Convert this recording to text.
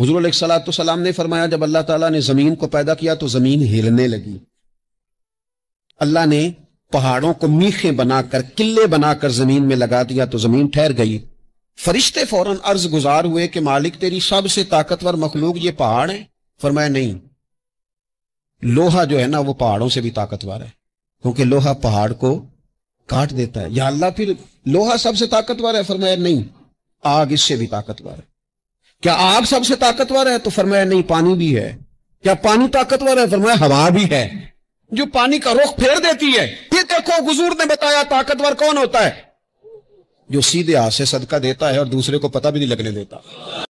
हजूर सलाम ने फरमाया जब अल्लाह ताला ने जमीन को पैदा किया तो जमीन हिलने लगी अल्लाह ने पहाड़ों को मीखें बनाकर किले बनाकर जमीन में लगा दिया तो जमीन ठहर गई फरिश्ते फौरन अर्ज गुजार हुए कि मालिक तेरी सबसे ताकतवर मखलूक ये पहाड़ है फरमाया नहीं लोहा जो है ना वो पहाड़ों से भी ताकतवर है क्योंकि लोहा पहाड़ को काट देता है या अल्लाह फिर लोहा सबसे ताकतवर है फरमाया नहीं आग इससे भी ताकतवर है क्या आग सबसे ताकतवर है तो फरमाया नहीं पानी भी है क्या पानी ताकतवर है फरमाया हवा भी है जो पानी का रुख फेर देती है फिर देखो गुजूर ने बताया ताकतवर कौन होता है जो सीधे हाथ से सदका देता है और दूसरे को पता भी नहीं लगने देता